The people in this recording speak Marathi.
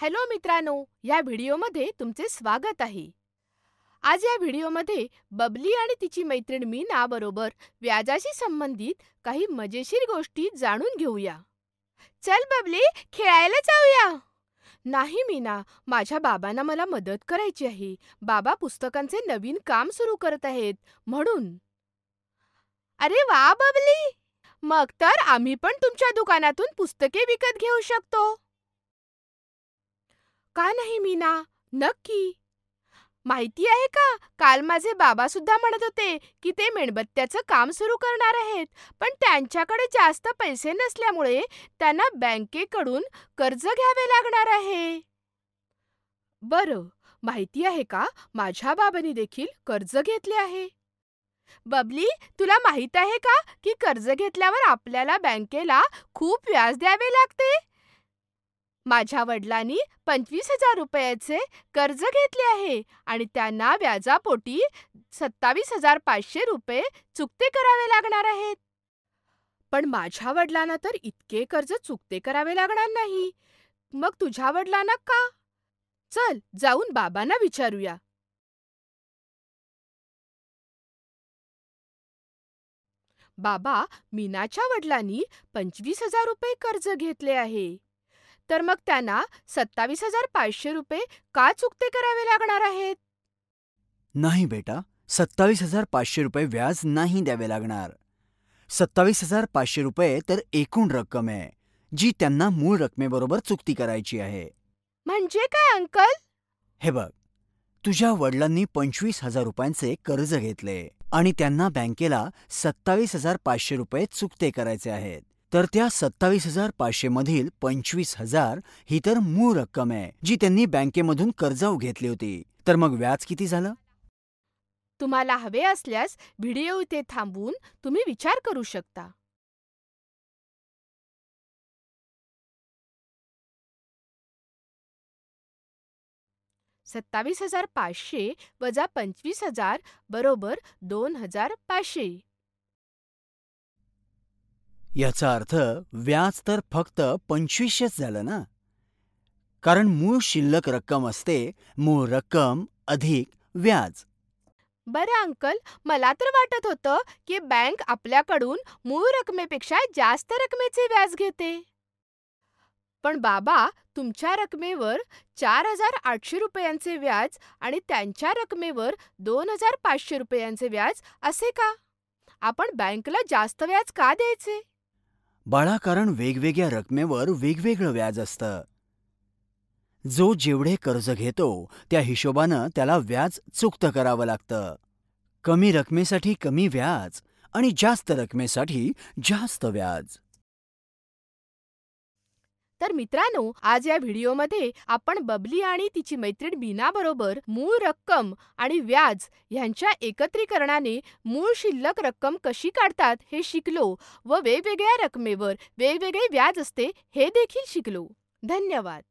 हॅलो मित्रांनो या व्हिडिओमध्ये तुमचे स्वागत आहे आज या व्हिडिओमध्ये बबली आणि तिची मैत्रीण मीना बरोबर व्याजाशी संबंधित काही मजेशीर गोष्टी जाणून घेऊया चल बबली खेळायला जाऊया नाही मीना माझ्या बाबांना मला मदत करायची आहे बाबा पुस्तकांचे नवीन काम सुरू करत आहेत म्हणून अरे वा बबली मग तर आम्ही पण तुमच्या दुकानातून पुस्तके विकत घेऊ शकतो का नाही मीना नक्की माहिती आहे का काल माझे बाबा सुद्धा म्हणत होते की ते मेणबत्त्याचं काम सुरू करणार आहेत पण त्यांच्याकडे जास्त पैसे नसल्यामुळे त्यांना बँकेकडून कर्ज घ्यावे लागणार आहे बरं माहिती आहे का माझ्या बाबांनी देखील कर्ज घेतले आहे बबली तुला माहित आहे का की कर्ज घेतल्यावर आपल्याला बँकेला खूप व्याज द्यावे लागते माझ्या वडिलांनी पंचवीस हजार रुपयाचे कर्ज घेतले आहे आणि त्यांना व्याजापोटी सत्तावीस हजार पाचशे रुपये चुकते करावे लागणार आहेत पण माझ्या वडिलांना तर इतके कर्ज चुकते करावे लागणार नाही मग तुझ्या वडिलांना का चल जाऊन बाबांना विचारूया बाबा मीनाच्या वडिलांनी पंचवीस हजार रुपये कर्ज घेतले आहे तर मग त्यांना सत्तावीस हजार पाचशे रुपये का चुकते करावे लागणार आहेत नाही बेटा सत्तावीस हजार पाचशे रुपये व्याज नाही द्यावे लागणार सत्तावीस हजार पाचशे रुपये तर एकूण रक्कम आहे जी त्यांना मूळ रकमेबरोबर चुकती करायची आहे म्हणजे काय अंकल हे बघ तुझ्या वडिलांनी पंचवीस हजार रुपयांचे कर्ज घेतले आणि त्यांना बँकेला सत्तावीस हजार पाचशे रुपये चुकते करायचे आहेत तर त्या सत्तावीस हजार पाचशेमधील पंचवीस हजार ही तर मूळ रक्कम आहे जी त्यांनी बँकेमधून कर्जाऊ घेतली होती तर मग व्याज किती झालं तुम्हाला हवे असल्यास व्हिडिओ इथे थांबवून तुम्ही विचार करू शकता सत्तावीस हजार पाचशे वजा पंचवीस हजार बरोबर दोन हजार पाचशे याचा अर्थ व्याज तर फक्त पंचवीसशेच झालं ना कारण मूळ शिल्लक रक्कम असते मूळ रक्कम अधिक व्याज बरं अंकल मला तर वाटत होतं की बँक आपल्याकडून मूळ रकमेपेक्षा जास्त रकमेचे व्याज घेते पण बाबा तुमच्या रकमेवर चार हजार आठशे रुपयांचे व्याज आणि त्यांच्या रकमेवर दोन हजार पाचशे रुपयांचे व्याज असे का आपण बँकला जास्त व्याज का द्यायचे बाळा कारण वेगवेगळ्या रकमेवर वेगवेगळं व्याज असतं जो जेवढे कर्ज घेतो त्या हिशोबानं त्याला व्याज चुकतं करावं लागतं कमी रकमेसाठी कमी व्याज आणि जास्त रकमेसाठी जास्त व्याज तर मित्रांनो आज या व्हिडिओमध्ये आपण बबली आणि तिची मैत्रीण बरोबर मूळ रक्कम आणि व्याज ह्यांच्या एकत्रीकरणाने मूळ शिल्लक रक्कम कशी काढतात हे शिकलो व वेगवेगळ्या रकमेवर वेगवेगळे व्याज असते हे देखील शिकलो धन्यवाद